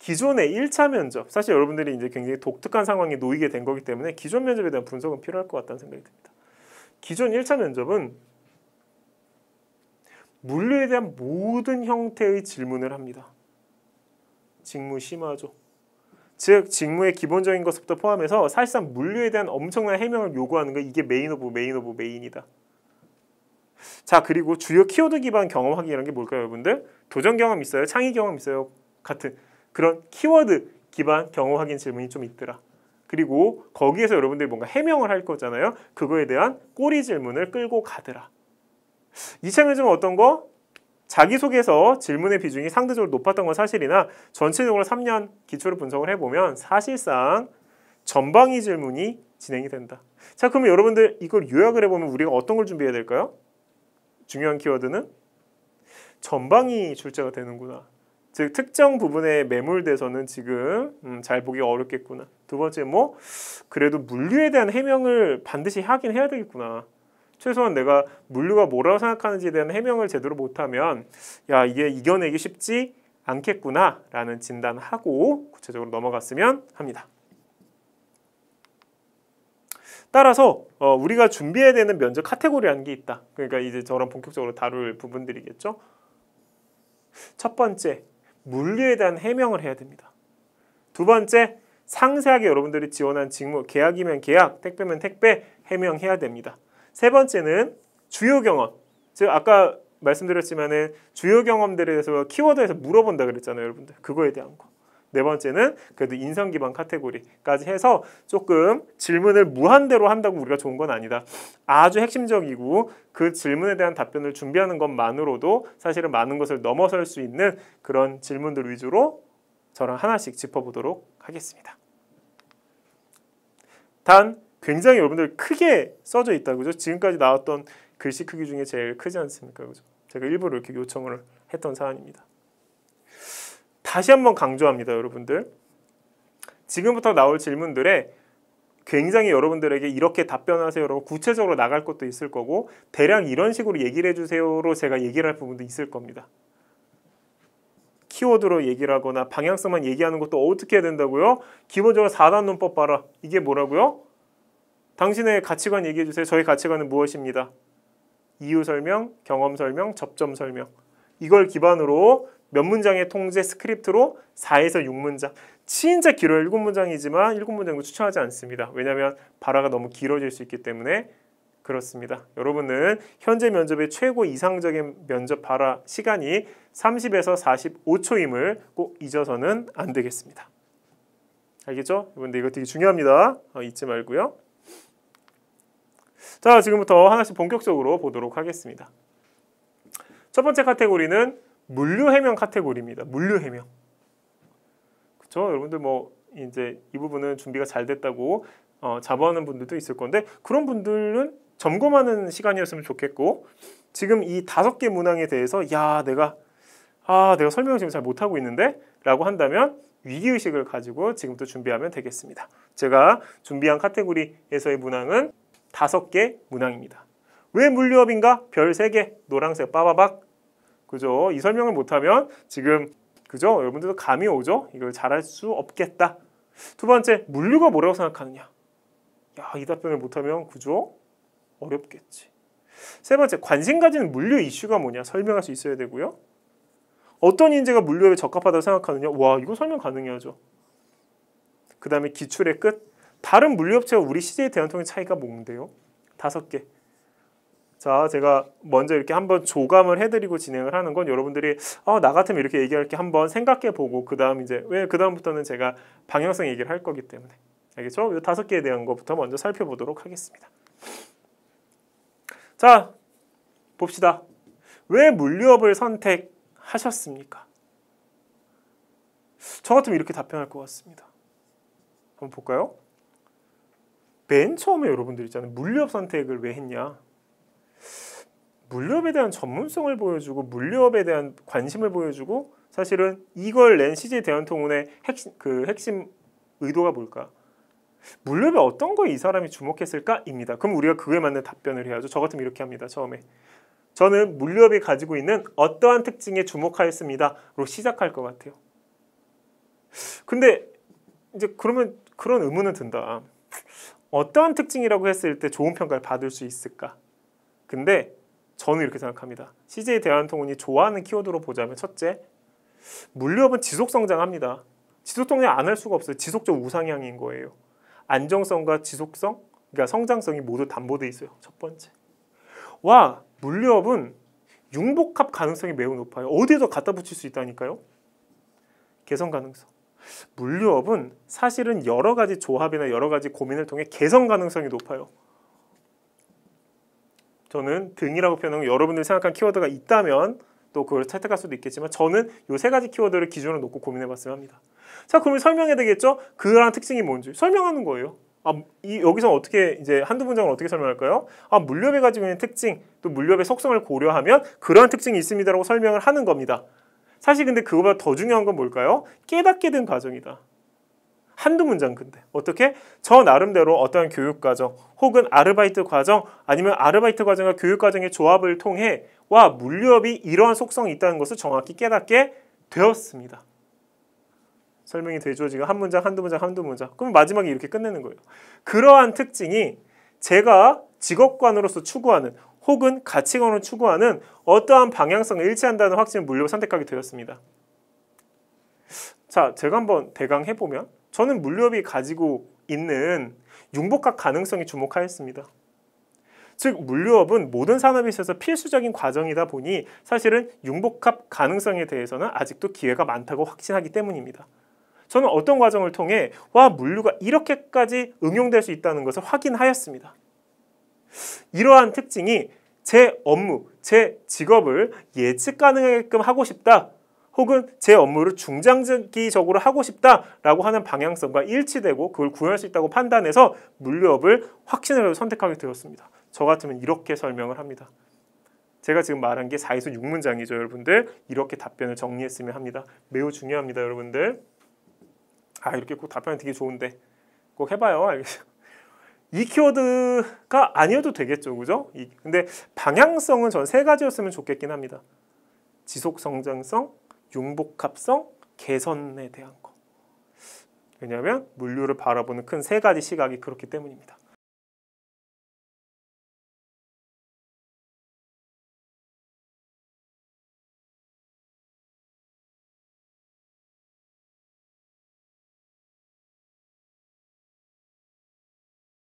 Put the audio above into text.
기존의 1차 면접, 사실 여러분들이 이제 굉장히 독특한 상황에 놓이게 된 거기 때문에 기존 면접에 대한 분석은 필요할 것 같다는 생각이 듭니다. 기존 1차 면접은 물류에 대한 모든 형태의 질문을 합니다. 직무 심화죠. 즉 직무의 기본적인 것부터 포함해서 사실상 물류에 대한 엄청난 해명을 요구하는 거 이게 메인 오브 메인 오브 메인이다. 자 그리고 주요 키워드 기반 경험하기 이런 게 뭘까요 여러분들? 도전 경험 있어요? 창의 경험 있어요? 같은 그런 키워드 기반 경험 확인 질문이 좀 있더라. 그리고 거기에서 여러분들이 뭔가 해명을 할 거잖아요. 그거에 대한 꼬리 질문을 끌고 가더라. 이 책은 좀 어떤 거? 자기소개서 질문의 비중이 상대적으로 높았던 건 사실이나 전체적으로 3년 기초를 분석을 해보면 사실상 전방위 질문이 진행이 된다. 자 그러면 여러분들 이걸 요약을 해보면 우리가 어떤 걸 준비해야 될까요? 중요한 키워드는 전방위 출제가 되는구나. 즉 특정 부분에 매몰돼서는 지금 음, 잘 보기 어렵겠구나. 두 번째 뭐 그래도 물류에 대한 해명을 반드시 하긴 해야 되겠구나. 최소한 내가 물류가 뭐라고 생각하는지에 대한 해명을 제대로 못하면 야 이게 이겨내기 쉽지 않겠구나 라는 진단하고 구체적으로 넘어갔으면 합니다. 따라서 어, 우리가 준비해야 되는 면접 카테고리라는 게 있다. 그러니까 이제 저런 본격적으로 다룰 부분들이겠죠. 첫 번째, 물리에 대한 해명을 해야 됩니다. 두 번째, 상세하게 여러분들이 지원한 직무, 계약이면 계약, 택배면 택배 해명해야 됩니다. 세 번째는 주요 경험. 즉 아까 말씀드렸지만은 주요 경험들에 대해서 키워드에서 물어본다 그랬잖아요, 여러분들. 그거에 대한 거. 네 번째는 그래도 인성 기반 카테고리까지 해서 조금 질문을 무한대로 한다고 우리가 좋은 건 아니다. 아주 핵심적이고 그 질문에 대한 답변을 준비하는 것만으로도 사실은 많은 것을 넘어설 수 있는 그런 질문들 위주로 저랑 하나씩 짚어보도록 하겠습니다. 단 굉장히 여러분들 크게 써져 있다 그죠? 지금까지 나왔던 글씨 크기 중에 제일 크지 않습니까? 그죠? 제가 일부러 이렇게 요청을 했던 사안입니다. 다시 한번 강조합니다, 여러분들. 지금부터 나올 질문들에 굉장히 여러분들에게 이렇게 답변하세요라고 구체적으로 나갈 것도 있을 거고 대략 이런 식으로 얘기를 해주세요로 제가 얘기를 할 부분도 있을 겁니다. 키워드로 얘기를 하거나 방향성만 얘기하는 것도 어떻게 해야 된다고요? 기본적으로 4단 논법 봐라. 이게 뭐라고요? 당신의 가치관 얘기해 주세요. 저희 가치관은 무엇입니다. 이유 설명, 경험 설명, 접점 설명. 이걸 기반으로 몇 문장의 통제 스크립트로 4에서 6문장 진짜 길어요. 7문장이지만 7문장도 추천하지 않습니다. 왜냐하면 발화가 너무 길어질 수 있기 때문에 그렇습니다. 여러분은 현재 면접의 최고 이상적인 면접 발화 시간이 30에서 45초임을 꼭 잊어서는 안 되겠습니다. 알겠죠? 여러분들 이거 되게 중요합니다. 어, 잊지 말고요. 자, 지금부터 하나씩 본격적으로 보도록 하겠습니다. 첫 번째 카테고리는 물류 해명 카테고리입니다. 물류 해명. 그렇죠? 여러분들 뭐 이제 이 부분은 준비가 잘 됐다고 어, 자부하는 분들도 있을 건데 그런 분들은 점검하는 시간이었으면 좋겠고 지금 이 다섯 개 문항에 대해서 야 내가 아 내가 설명을 지금 잘 못하고 있는데 라고 한다면 위기의식을 가지고 지금부터 준비하면 되겠습니다. 제가 준비한 카테고리에서의 문항은 다섯 개 문항입니다. 왜 물류업인가? 별 세개 노란색 빠바박 그죠? 이 설명을 못하면 지금 그죠? 여러분들도 감이 오죠? 이걸 잘할 수 없겠다. 두 번째, 물류가 뭐라고 생각하느냐? 야, 이 답변을 못하면 그죠? 어렵겠지. 세 번째, 관심 가지는 물류 이슈가 뭐냐? 설명할 수 있어야 되고요. 어떤 인재가 물류에 적합하다고 생각하느냐? 와, 이거 설명 가능해야죠. 그 다음에 기출의 끝. 다른 물류업체와 우리 CJ 대한통의 차이가 뭔데요? 다섯 개. 자, 제가 먼저 이렇게 한번 조감을 해드리고 진행을 하는 건 여러분들이 어, 나 같으면 이렇게 얘기할 게 한번 생각해 보고 그 다음 이제 왜 그 다음부터는 제가 방향성 얘기를 할 거기 때문에 알겠죠? 이 다섯 개에 대한 것부터 먼저 살펴보도록 하겠습니다. 자, 봅시다. 왜 물리업을 선택하셨습니까? 저 같으면 이렇게 답변할 것 같습니다. 한번 볼까요? 맨 처음에 여러분들 있잖아요. 물리업 선택을 왜 했냐? 물류업에 대한 전문성을 보여주고 물류업에 대한 관심을 보여주고 사실은 이걸 낸 CJ 대한통운의 핵심, 그 핵심 의도가 뭘까? 물류업에 어떤 거 이 사람이 주목했을까?입니다. 그럼 우리가 그에 맞는 답변을 해야죠. 저 같으면 이렇게 합니다. 처음에 저는 물류업이 가지고 있는 어떠한 특징에 주목하였습니다로 시작할 것 같아요. 근데 이제 그러면 그런 의문은 든다. 어떠한 특징이라고 했을 때 좋은 평가를 받을 수 있을까? 근데 저는 이렇게 생각합니다. CJ 대한통운이 좋아하는 키워드로 보자면 첫째, 물류업은 지속 성장합니다. 지속 성장 안 할 수가 없어요. 지속적 우상향인 거예요. 안정성과 지속성, 그러니까 성장성이 모두 담보돼 있어요. 첫 번째. 와, 물류업은 융복합 가능성이 매우 높아요. 어디에도 갖다 붙일 수 있다니까요. 개선 가능성. 물류업은 사실은 여러 가지 조합이나 여러 가지 고민을 통해 개선 가능성이 높아요. 저는 등이라고 표현하고 여러분들 생각한 키워드가 있다면 또 그걸 채택할 수도 있겠지만 저는 요 세 가지 키워드를 기준으로 놓고 고민해봤으면 합니다. 자 그러면 설명해야 되겠죠? 그러한 특징이 뭔지 설명하는 거예요. 아, 이, 여기서 어떻게 이제 한 두 문장을 어떻게 설명할까요? 아, 물렵이 가지고 있는 특징, 또 물렵의 속성을 고려하면 그러한 특징이 있습니다라고 설명을 하는 겁니다. 사실 근데 그거보다 더 중요한 건 뭘까요? 깨닫게 된 과정이다. 한두 문장 근데 어떻게 저 나름대로 어떠한 교육 과정 혹은 아르바이트 과정 아니면 아르바이트 과정과 교육 과정의 조합을 통해 와물류업이 이러한 속성이 있다는 것을 정확히 깨닫게 되었습니다. 설명이 되죠. 지금 한 문장, 한두 문장, 한두 문장. 그럼 마지막에 이렇게 끝내는 거예요. 그러한 특징이 제가 직업관으로서 추구하는 혹은 가치관으로 추구하는 어떠한 방향성을 일치한다는 확신을 물리로 선택하게 되었습니다. 자, 제가 한번 대강 해보면 저는 물류업이 가지고 있는 융복합 가능성에 주목하였습니다. 즉 물류업은 모든 산업에 있어서 필수적인 과정이다 보니 사실은 융복합 가능성에 대해서는 아직도 기회가 많다고 확신하기 때문입니다. 저는 어떤 과정을 통해 와 물류가 이렇게까지 응용될 수 있다는 것을 확인하였습니다. 이러한 특징이 제 업무, 제 직업을 예측 가능하게끔 하고 싶다 혹은 제 업무를 중장기적으로 하고 싶다라고 하는 방향성과 일치되고 그걸 구현할 수 있다고 판단해서 물리업을 확신을 선택하게 되었습니다. 저 같으면 이렇게 설명을 합니다. 제가 지금 말한 게 4에서 6문장이죠, 여러분들. 이렇게 답변을 정리했으면 합니다. 매우 중요합니다, 여러분들. 아, 이렇게 꼭 답변이 되게 좋은데. 꼭 해봐요, 이 키워드가 아니어도 되겠죠, 그죠? 근데 방향성은 전 세 가지였으면 좋겠긴 합니다. 지속성장성, 융복합성, 개선에 대한 것. 왜냐하면 물류를 바라보는 큰 세 가지 시각이 그렇기 때문입니다.